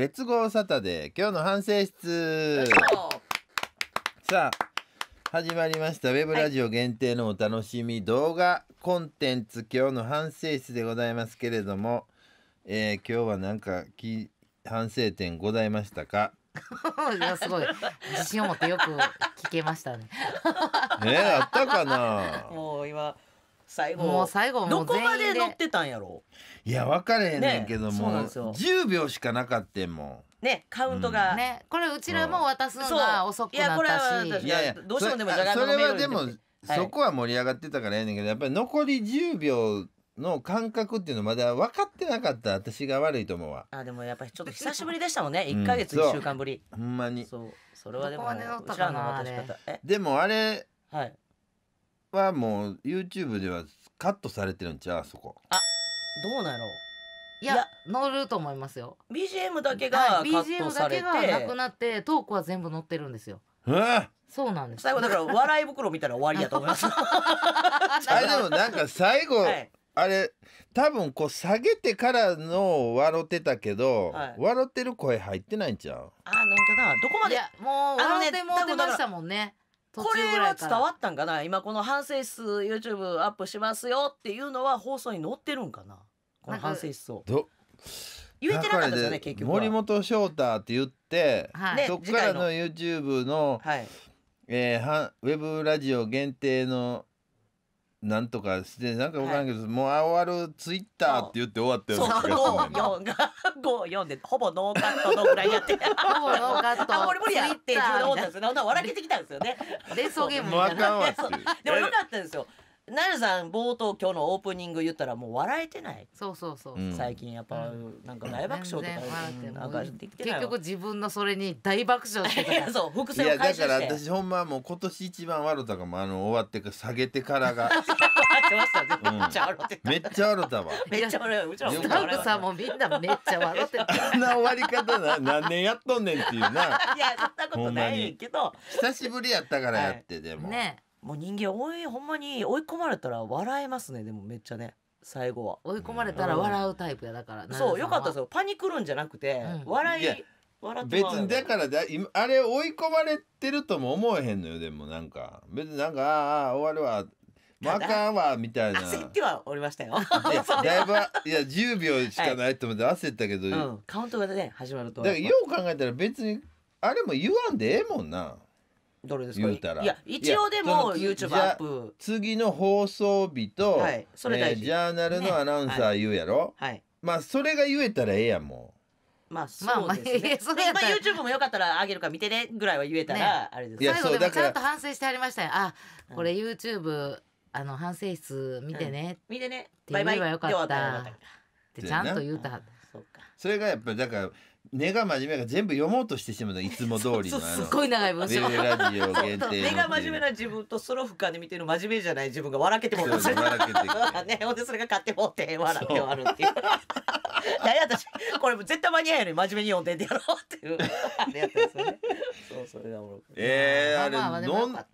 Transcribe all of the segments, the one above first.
レッツゴーサタデー今日の反省室さあ始まりましたウェブラジオ限定のお楽しみ、動画コンテンツ今日の反省室でございますけれども、えー、今日はなんかき反省点ございましたか いやすごい自信を持ってよく聞けましたね。ねあったかな。もう今最後もう最後どこまで乗ってたんやろいや分かれへんねんけども、ね、10秒しかなかったもんねカウントが、うん、ねこれうちらも渡すのが遅くなったしいやどうしようでもじゃがいものメールでも、はい、そこは盛り上がってたからやねんけどやっぱり残り10秒の感覚っていうのまだ分かってなかった私が悪いと思うわあでもやっぱりちょっと久しぶりでしたもんね1か月1週間ぶり、うん、ほんまにそうそれはでも、ね、うちらの渡し方でもあれ、はい、はもう YouTube ではカットされてるんちゃうそこどうなろういやや乗ると思いますよ BGM だけがカはいット BGM だけがなくなってトークは全部乗ってるんですよえーそうなんです最後だから笑い袋見たら終わりやと思います あれでもなんか最後、はいあれ多分こう下げてからの笑ってたけど、はい笑ってる声入ってないんちゃうあなんかなどこまいでやもうあのね笑ってもうてましたもんねこれは伝わったんかな今この反省室 YouTube アップしますよっていうのは放送に載ってるんかなこの反省室を。言えてなかったですよね結局森本翔太って言って、はい、そっからの YouTube の、はいえー、はウェブラジオ限定のなんとかしてなんかわからんけど、もうあ終わるツイッターって言って終わったような気五四がでほぼノーカットのぐらいやってほぼノーカットあこれ無理やって自分ー思たんすん笑けてきたんですよね連想ゲームもうあかんわでもよかったですよなるさん冒頭今日のオープニング言ったらもう笑えてないそうそうそう、最近やっぱ、なんか大爆笑とか、結局自分のそれに大爆笑って そう伏線を回収していやだから私ほんまもう今年一番笑ったかもあの終わってか下げてからがめっちゃ笑たてめっちゃ笑ったわめっちゃ笑うちのスタッフさんもみんなめっちゃ笑ってあんな終わり方な何年やっとんねんっていうな いやそんなことないけど久しぶりやったからやって、でもねもう人間追いほんまに追い込まれたら笑えますねでもめっちゃね最後は追い込まれたら笑うタイプやだから、そうよかったですよパニクるんじゃなくて、うん笑いい笑って別にだからだあれ追い込まれてるとも思えへんのよでもなんか別になんかああ終わるわまかんわみたいな焦ってはおりましたよ、だいぶ いや10秒しかないと思って焦ったけど、うん、カウントがね始まるとからよう考えたら別にあれも言わんでええもんなどれですか言うたらいや一応でも YouTube アップ次の放送日と、はいそれえ大ー事ジャーナルのアナウンサー言うやろ、はいまあそれが言えたらええやんもまあまあそまうあですね、それまあ YouTube もよかったらあげるか見てねぐらいは言えたら、あれです最後でもちゃんと反省してありましたよあこれ YouTube あの反省室見てね見てねって言えばよかったでちゃんと言うたそうかそれがやっぱだから目が真面目が全部読もうとしてしまうのいつも通りのすっごい長い文章ラジオ限定目が真面目な自分とソロフカで見てる真面目じゃない自分が笑けてもうて ねほんでそれが勝手もって笑って終わるっていう何や私これも絶対間に合うよろ、真面目に読んでんでやろうっていうあすねそうそれだもんええあれ、まん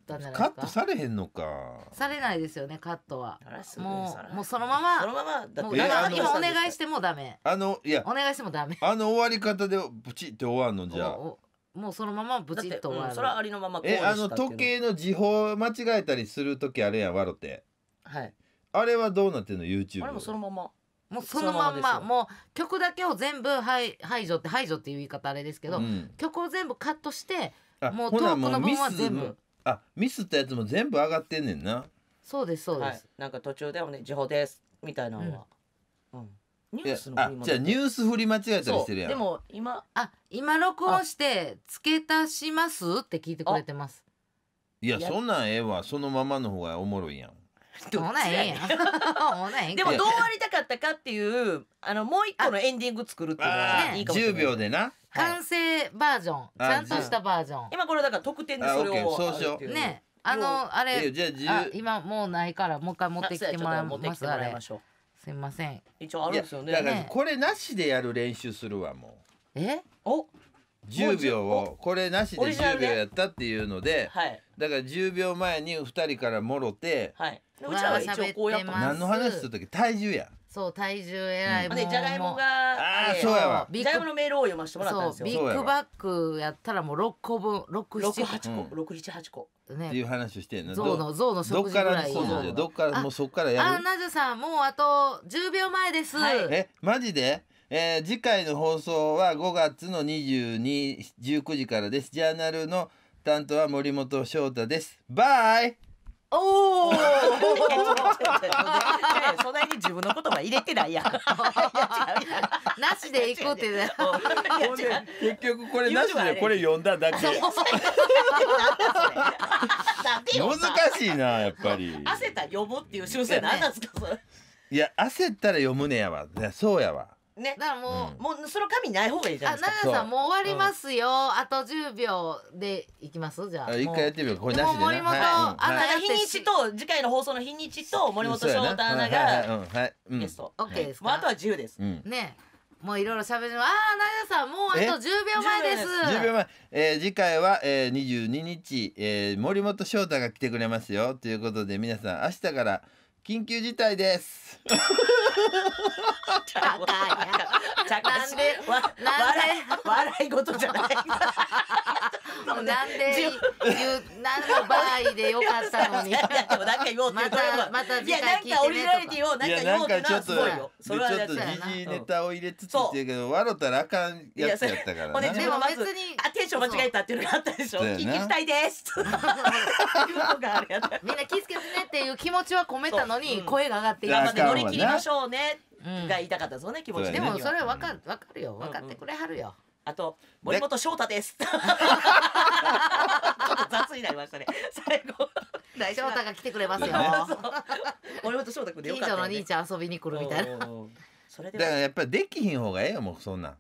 だなカットされへんのかされないですよねカットはもうもうそのままそのままだもっうて今お願いしてもダメあのいやお願いしてもダメあの終わり方でプチって終わんのじゃあもうそのままブチっッと終わるそれはありのままこうしたあの時計の時報間違えたりする時あれやんわろてはいあれはどうなってんの YouTube あれもそのままもうそのまんまもう曲だけを全部排排除って排除っていう言い方あれですけど、うん、曲を全部カットしてもうトークの分は全部あミスったやつも全部上がってんねんなそうですそうです、はい、なんか途中でもね「時報です」みたいなのは、うん、ニュースの振じゃあニュース振り間違えたりしてるやんでも今あ今録音して「付け足します?」って聞いてくれてますいやそんなんええわそのままの方がおもろいやん どうなんやん でもどうありたかったかっていうあのもう一個のエンディング作るっていうのはねいいかもしれ10秒でな完成バージョンちゃんとしたバージョン今これだから特典でそれをねあのあれ今もうないからもう一回持ってきてもらいますあれすみません一応あるんですよねこれなしでやる練習するわもうえお10秒をこれなしで10秒やったっていうのでだから10秒前に2人からもろてうちらは一応こうやって何の話した時体重やそう体重えらい、もんでじゃがいもがああそうやわじゃがいものメールを読ませてもらったんですそうよビッグバッグやったらもう6個分67 8個678個っていう話をしてんの象のど象の食事らいそうどっからもうそっからやるあるナジュさんもうあと10秒前です、はいえマジでえー、次回の放送は5月の22、19時からです。ジャーナルの担当は森本翔太です。バイおお。そんに自分の言葉入れてないやん。なしで行こうって。結局これなしでこれ読んだだけ。難しいなやっぱり。焦った読むっていう習性なんですかそれ。いや焦ったら読むねやわ。そうやわ。ね、だからもう、うん、もうその紙ない方がいいじゃないですか。奈々さんもう終わりますよ。あと10秒でいきますじゃあ。一回やってみよう。これなしで、ね。森本、はい、あなた日にちと次回の放送の日にちと森本翔太アナがゲスト。オッケーですか。もうあとは自由です。うん、ね。もういろいろ喋る。ああ、奈々さん、もうあと10秒前です。10秒前。えー、次回は、えー、22日、えー、森本翔太が来てくれますよ。ということで、皆さん、明日から、緊急事態です。なんで、わ、い、笑い事じゃない。なんで、の場合でよかったのに。なんか言おうまた、またいや、なんかオリジナリティを、なんか言おうってのはそちょっと時事ネタを入れつつっていうけど、たらあかんやつやったからでも別に。あ、テンション間違えたっていうのがあったでしょ。緊急事態です。みんな気付けてねっていう気持ちは込めたののに声が上がってい頑張って乗り切りましょうねが言いたかったそうね気持ちでもそれわかるわかるよ分かってくれはるよあと森本翔太です ちょっと雑になりましたね最後大翔太が来てくれますよ 森本翔太君でよかった、近所の兄ちゃん遊びに来るみたいなそれでだからやっぱりできひん方がええよもうそんな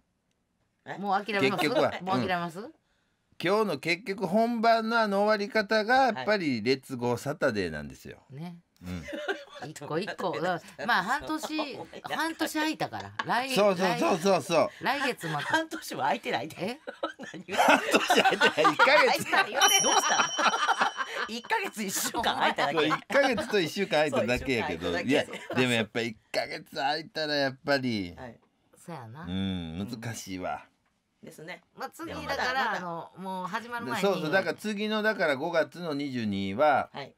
もう諦めます結局はもう諦めます、今日の結局本番のあの終わり方がやっぱりレッツゴーサタデーなんですよ。ね。うん、一個一個、うん、まあ半年 半年空いたから来そうそうそうそうそう来月また半年は空いてないでえ半年空いてない一ヶ月どうした一ヶ月一週間空いただけ一ヶ月と一週間空いただけやけどいやでもやっぱり一ヶ月空いたらやっぱり、はい、そうやなうん難しいわ、うんですね。まあ次だからあのもう始まる前に。そうそうだから次のだから五月の22は、はい、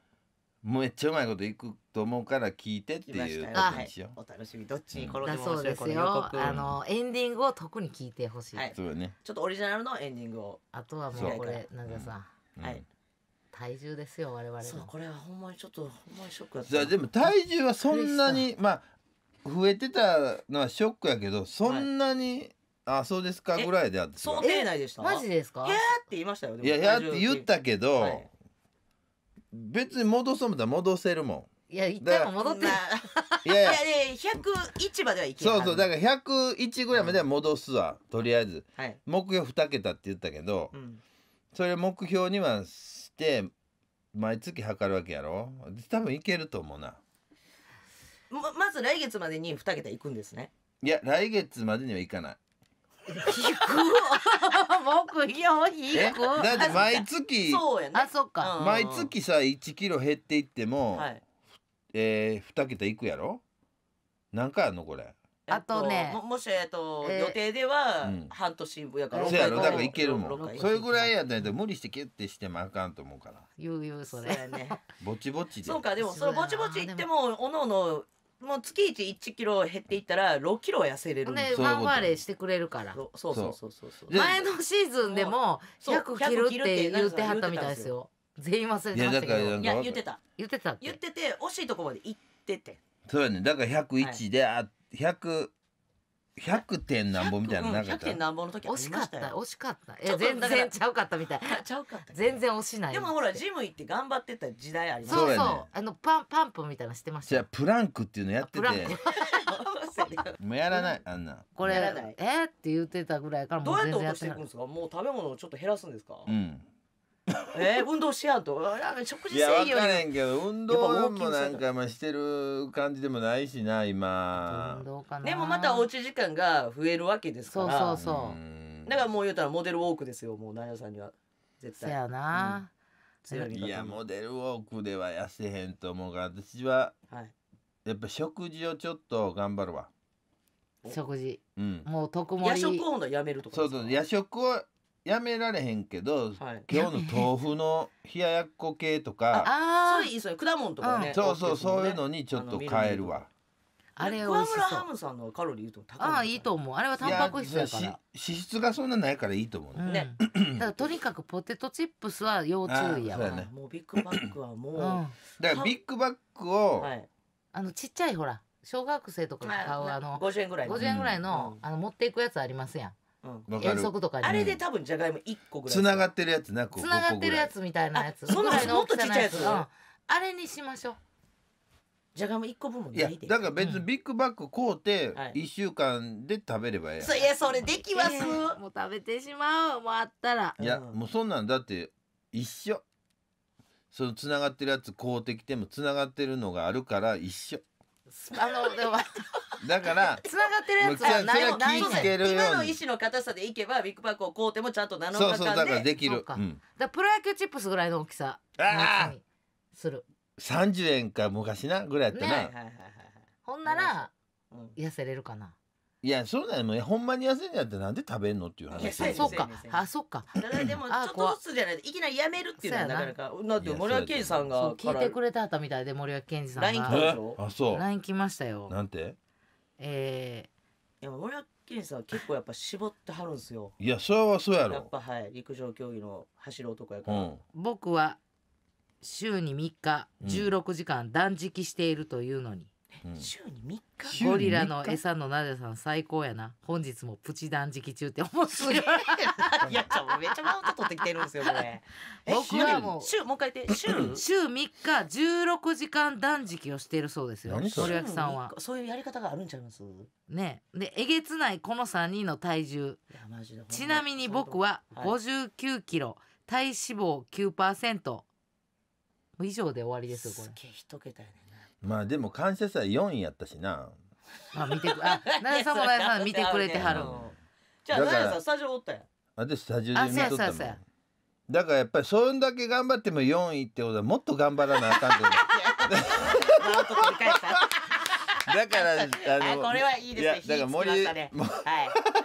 もうめっちゃうまいこといくと思うから聞いてっていうことにしよう、はい、お楽しみどっちに転がそうですよあのエンディングを特に聞いてほしい、はい、そうねちょっとオリジナルのエンディングをあとはもうこれ長田さ、うん、はい体重ですよ我々そうこれはほんまにちょっとほんまにショックだったでも体重はそんなにまあ増えてたのはショックやけどそんなに、はい、あそうですかぐらいであって想定内でしたマジですか「へえ」って言いましたよいや「へえ」って言ったけど、はい、別に戻そうもたら戻せるもん。いや一回も戻ってない いやいや百一までは行けそうそうだから百一ぐらいまでは戻すわ、うん、とりあえず、はい、目標二桁って言ったけど、うん、それ目標にはして毎月測るわけやろ多分いけると思うなままず来月までに二桁いくんですねいや来月までにはいかない引く 目標引くだって毎月そうやねあそっか毎月さ一キロ減っていっても、はいえー、2桁いくやろ何回あんのこれあとねももし、えっと、えー、予定では半年分やから、うん、そうやろだからいけるもんそれぐらいやないと無理して決てしてもあかんと思うから言う言うそれねぼちぼちでそうかでもそのぼちぼちいってもおのおのもう月一一キロ減っていったら6キロ痩せれるでファンファーレしてくれるからそうそうそうそうそう前のシーズンでも100切るって言ってはったみたいですよ全員忘れてましたけどいやだからいや言ってた言ってたっけ言ってて惜しいとこまで行っててそうやねだから101で、あ100 100点なんぼみたいなのなかっ100点なんぼの時惜しかった惜しかったちょえ全然ちゃうかったみたい ちゃうかった全然惜しないでもほらジム行って頑張ってた時代ありますそうそうあのパンパンプみたいなしてましじゃプランクっていうのやってプてランク もうやらないあんなこれやらないえーって言ってたぐらいからどもううやっ全て然落やとしていくんですかもう食べ物をちょっと減らすんですか、うんえー、運動しやんと食事限えよ分からんけど運動もなんかまあしてる感じでもないしな今でもまたおうち時間が増えるわけですからそうそうそうだからもう言うたらモデルウォークですよもうナヤさんには絶対そやな、うん、いやモデルウォークでは痩せへんと思うが私は、はい、やっぱ食事をちょっと頑張るわ食事、うん、もう特盛夜食をやめるとかそうそう夜食をやめられへんけど、はい今日の豆腐の冷ややっこ系とかあそれいいですよね果物とかねそうそうそういうのにちょっと変えるわ。あれは美桑村ハムさんのカロリー言うと高いああいいと思うあれはタンパク質だから脂質がそんなないからいいと思うね、うん、だからとにかくポテトチップスは要注意やわうねもうビッグバックはもう、うんだからビッグバックを、はいあのちっちゃいほら小学生とかが買うあの円ぐらいの50円ぐらいの、うんあの持っていくやつありますやんうん、遠足とかにあれで多分じゃがいも1個ぐらいつながってるやつなこつながってるやつみたいなやつそのもっとちっちゃいやつ、うん、あれにしましょうじゃがいも1個分もいやだから別にビッグバッグ買うて1週間で食べればええ、うんはい、いやそれできます、えー、もう食べてしまうもうあったらいや、もうそんなんだって一緒そのつながってるやつ買うてきてもつながってるのがあるから一緒あのでもだからつながってるやつはないそれ気けるように今の意思の硬さでいけばビッグパックを買うてもちゃんと7日間でだからできるだプロ野球チップスぐらいの大きさああにする30円か昔なぐらいやったな、はいはいはいほんならうん痩せれるかないやそうんや、もうほんまに痩せんやったらなんで食べんのっていう話そうそかあそっかでもちあょっ怖っとずつじゃないいきなりやめるっていうのはなかなかだって森脇健児さんが聞いてくれたはったみたいで森脇健児さん来がし LINE 来ましたよなんてえーいや森脇健児さんは結構やっぱ絞ってはるんですよいやそれはそうやろやっぱはい陸上競技の走る男やから、うん、僕は週に3日16時間断食しているというのに、週に3日ゴリラの餌のなでさん最高やな本日もプチ断食中って面っい いやちょめっちゃマウント取ってきてるんですよこれ僕はもう週もう一回言って週3日16時間断食をしているそうですよ森脇さんはそういうやり方があるんちゃいますねでえげつないこの3人の体重ちなみに僕は59キロ、体脂肪9%以上で終わりですよこれすげえ一桁やねまあでも「感謝祭」4位やったしなあ見てくあ 奈良さんも奈良さん見てくれてはるじゃあだか奈良さんスタジオおったやん私スタジオで見とったもんだからやっぱりそんだけ頑張っても4位ってことはもっと頑張らなあかんってこだからあのこれはいいですねだから森、はい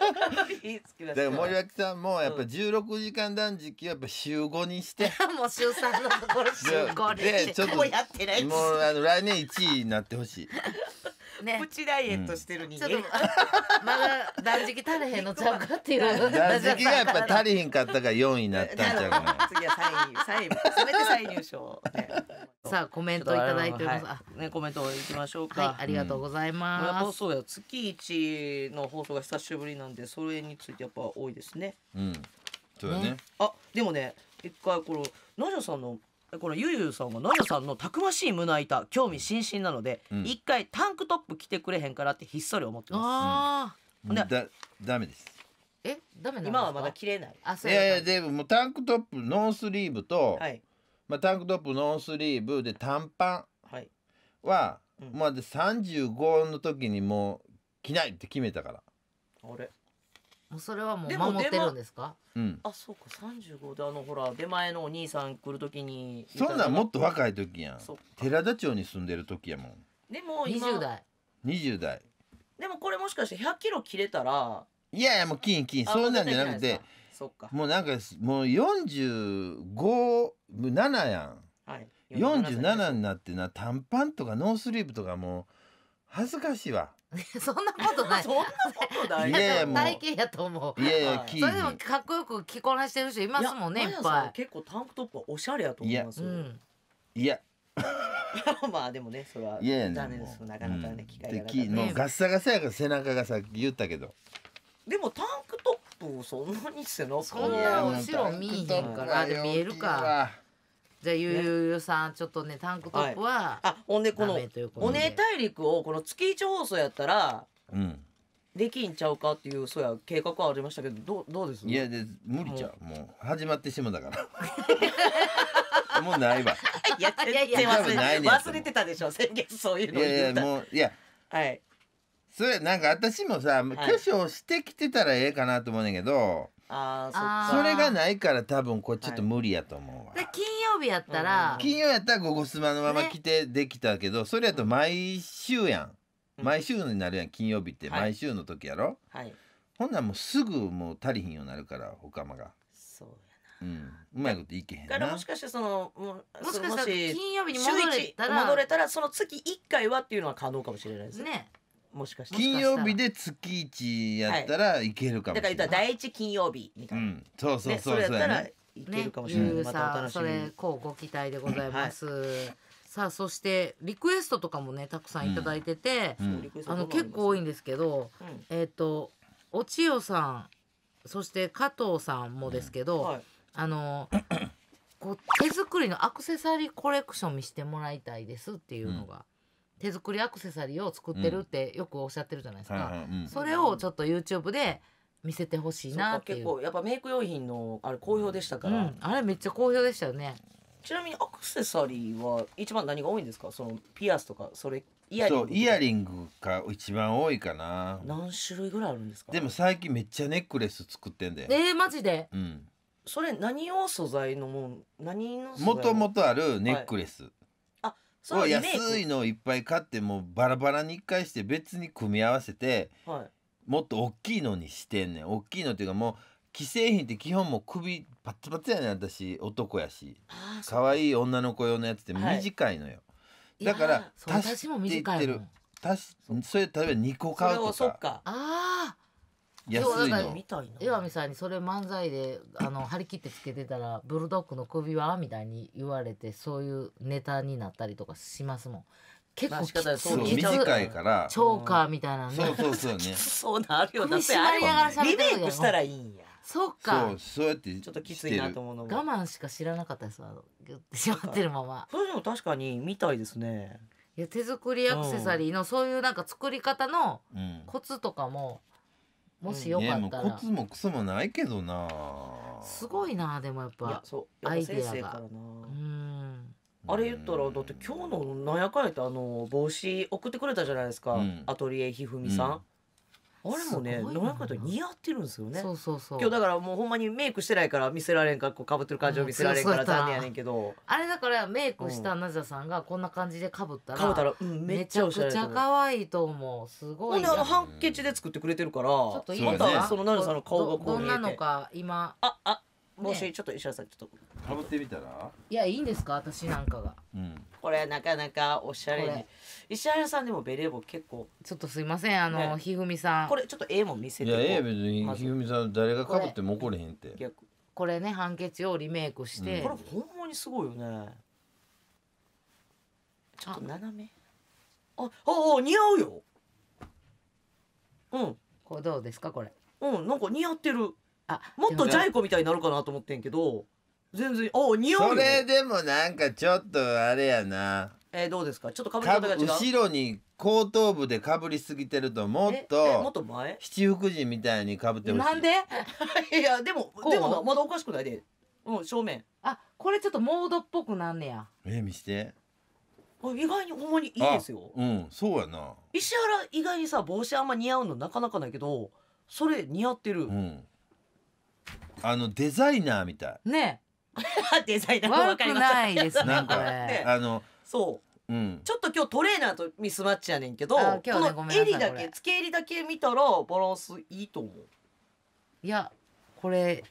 いい好きだから森脇さんもやっぱ16時間断食やっぱ週5にして もう週3のところ週5にしてもうやってないもうあの来年1位になってほしいね、プチダイエットしてる人間、うん、まだ断食足れへんのちゃうかっていう断食がやっぱ足りへんかったから4位になったんちゃうか 次は3位3位せめて最入賞、ね、さあコメントいただいてます、はい、ねコメントいきましょうかはいありがとうございます、うん、そうや月一の放送が久しぶりなんでそれについてやっぱ多いですねうんそうやね、ね、あでもね一回この野上さんのこのゆゆさんが「のナさんのたくましい胸板興味津々なので、うん、一回タンクトップ着てくれへんから」ってひっそり思ってます。うん、だダメですえダメ今はまだ着れないあそういやいやでもタンクトップノースリーブと、はい、まあ、タンクトップノースリーブで短パンは、はいうん、まあ、で35の時にもう着ないって決めたから。あれもうそれはもう守ってるんですかうんあそうか三十五であのほら出前のお兄さん来るときにそんなんもっと若い時やん寺田町に住んでる時やもんでも二十代二十代でもこれもしかして百キロ切れたらいやいやもう金金そうなんじゃなくてそっかもうなんかもう四十五七やんはい47になってな短パンとかノースリーブとかもう恥ずかしいわ そんなことない。そんなことない。体 型やと思う。いやいや、それでもかっこよく着こなしてる人いますもんね、いっぱい。結構タンクトップはおしゃれやと思いますいや。まあでもねそれは残念ですなかなかね機会がなかもうガッサガサやから背中がさ言ったけどでもタンクトップをそんなに背のそんな後ろ見えへんから見えるかじゃあゆうゆうさんちょっとねタンクトップは、あほんでこの「おねえ大陸」をこの月一放送やったら、うん、できんちゃうかっていうそうや計画はありましたけどどうどうですいやで無理ちゃうもう始まってしまだから もうないわ いやいやいや忘れてたでしょ先月そういうのいやいやもういやはいそれなんか私もさ、はい、化粧してきてたらええかなと思うんんけどああそれがないから多分これちょっと無理やと思うわ、金曜日やったら、金曜やったら「ゴゴスマ」のまま来てできたけど、それやと毎週やん、うん、毎週になるやん金曜日って毎週の時やろ、はい、ほんならもうすぐもう足りひんようになるからおかまがそうやな、うん、うまいこといけへんだからもしかしてそのももしかしたら金曜日に戻れたら戻れたらその月1回はっていうのは可能かもしれないですねもしかして金曜日で月一やったらいけるかもだから言ったら第一金曜日みたいな、んそうそうそそそうやったらいけるかもしれない、またそれこうご期待でございます、さあそしてリクエストとかもねたくさんいいてて、うんあの結構多いんですけど、うんえっ、とお千代さんそして加藤さんもですけど、はいあのこう手作りのアクセサリーコレクション見してもらいたいですっていうのが手作りアクセサリーを作ってるってよくおっしゃってるじゃないですか、うん、それをちょっと YouTube で見せてほしいなっていう結構やっぱメイク用品のあれ好評でしたから、うん、あれめっちゃ好評でしたよねちなみにアクセサリーは一番何が多いんですかそのピアスとかそれイヤリングそうイヤリングが一番多いかな何種類ぐらいあるんですかでも最近めっちゃネックレス作ってんでえー、マジで、うん、それ何を素材のもん何のもともとあるネックレス、はいそう安いのいっぱい買ってもうバラバラに一回して別に組み合わせて、はい、もっと大きいのにしてんねん大きいのっていうかもう既製品って基本もう首パッツパツやねん私男やし可愛い女の子用のやつって短いのよ、はい、だから足して言ってる足しそれ例えば2個買うとかそかあ安いのみたいな岩見さんにそれ漫才であの張り切ってつけてたら「ブルドッグの首輪」みたいに言われてそういうネタになったりとかしますもん結構きつそう短いからチョーカーみたいなね、うん、そうそうそうねそうなあるよだってあれリメイクしたらいいんやそうかそうそうやってちょっときついなと思うの我慢しか知らなかったですあのギュッてしまってるままそれでも確かにみたいですねいや手作りアクセサリーの、そういうなんか作り方のコツとかも、うんもしよかったら、ね、もうコツもクソもないけどなすごいなでもやっぱそうアイ先生からなあれ言ったらだって今日のなんやかんやってあの帽子送ってくれたじゃないですか、うん、アトリエひふみさん、あれもね野中と似合ってるんですよねそうそうそう今日だからもうほんまにメイクしてないから見せられんからこうかぶってる感じを見せられんから残念やねんけど、あれだからメイクしたナジャさんがこんな感じでかぶったらかったら、うん、めっちゃくちゃ可愛いと思うすごいほんであのハンケチで作ってくれてるからちょっといいまたそのナジャさんの顔がこうどんなのか今ああもし、ちょっと石原さんちょっとかぶってみたらいやいいんですか私なんかが、うんこれなかなかおしゃれに石原さんでもベレー帽結構ちょっとすいませんあの、ひふみさんこれちょっと絵も見せていやええ別にひふみさん誰がかぶっても怒れへんって逆これね判決をリメイクして、これほんまにすごいよねちょっと斜めあああ似合うようんこれどうですかこれうんなんか似合ってるあもっとジャイコみたいになるかなと思ってんけど全然お匂いそれでもなんかちょっとあれやなえー、どうですかちょっとかぶり方が違う後ろに後頭部でかぶりすぎてるともっともっと前七福神みたいにかぶってほしいなんで いやでもでもまだおかしくないでうん正面あこれちょっとモードっぽくなんねやえー、見して意外にほんまにいいですようんそうやな石原意外にさ帽子あんま似合うのなかなかないけどそれ似合ってる、うん、あのデザイナーみたいね デザイナーも分かりましたないですね あのそううん、ちょっと今日トレーナーとミスマッチやねんけど、ね、この襟だけ付け襟だけ見たらバランスいいと思ういやこれ、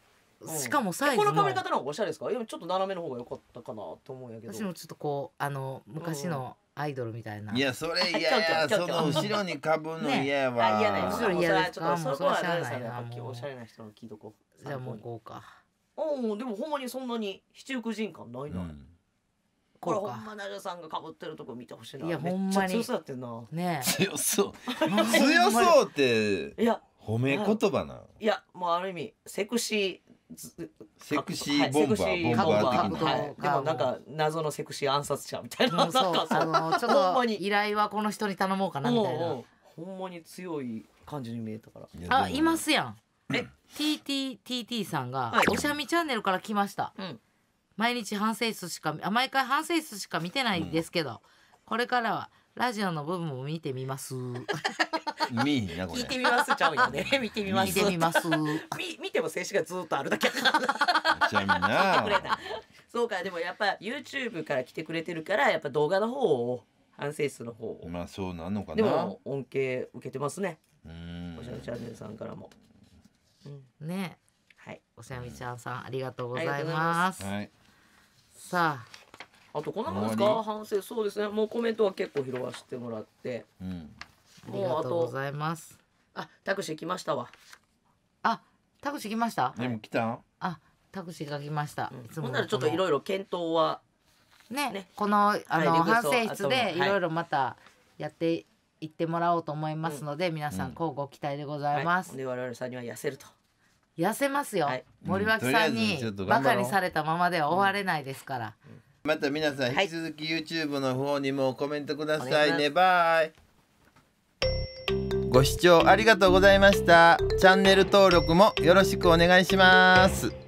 うん、しかもサイズこのかぶり方の方がおしゃれですかちょっと斜めの方が良かったかなと思うんやけど私もちょっとこうあの昔の、アイドルみたいな、うん。いや、それ嫌や、その後ろにかぶんの 嫌やわ。嫌ね、後ろ嫌ですか。それは嫌ですね。おしゃれな人の聞いとこう。じゃあもうこうか。うんでもほんまにそんなに七福神感ないな、うんこれほんまなじゃさんがかぶってるとこ見てほしいないやほんまにめっちゃ強そうやってんなね強そう 強そうっていや褒め言葉な、いやもうある意味セクシーセクシーボンバー、ボンバー的な、はい、でもなんか謎のセクシー暗殺者みたいな、うん、そなんかあのちょっと依頼はこの人に頼もうかなみたいなほんまに強い感じに見えたからあいますやん TTTT さんが「おしゃみチャンネルから来ました」毎日反省室しかあ毎回反省室しか見てないですけど、これからはラジオの部分も見てみます 見えなこれ聞いてみますちゃうよね 見てみます見てみます見 見ても静止がずっとあるだけちゃそうかでもやっぱ YouTube から来てくれてるからやっぱ動画の方を反省室の方をまあそうなんのかなでも恩恵受けてますねおしゃみチャンネルさんからもねはいおしゃみちゃんさんありがとうございますさああとこのなもんですか反省そうですねもうコメントは結構拾わせてもらって、もうありがとうございますあタクシー来ましたわあタクシー来ましたでも来たあタクシーが来ました、うん、ほんならちょっといろいろ検討はね、このあの、反省室でいろいろまたやって行ってもらおうと思いますので、皆さん乞うご期待でございます、で我々さんには痩せると痩せますよ、はい、森脇さんにバカにされたままでは終われないですから、また皆さん引き続き YouTube の方にもコメントくださいね、バイご視聴ありがとうございましたチャンネル登録もよろしくお願いします